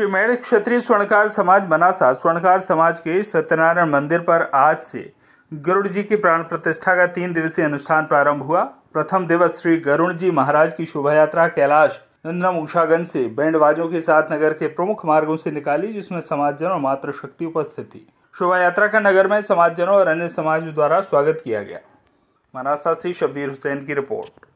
श्री मैण क्षत्रिय स्वर्णकार समाज मनासा स्वर्णकार समाज के सत्यनारायण मंदिर पर आज से गरुड़ जी की प्राण प्रतिष्ठा का तीन दिवसीय अनुष्ठान प्रारंभ हुआ प्रथम दिवस श्री गरुड़ जी महाराज की शोभा यात्रा कैलाश नंदनम उषागंज से बैंड बाजों के साथ नगर के प्रमुख मार्गों से निकाली जिसमें समाजजन और मातृशक्ति उपस्थित थी शोभा यात्रा का नगर में समाजजनों और अन्य समाज द्वारा स्वागत किया गया मनासा से शब्बीर हुसैन की रिपोर्ट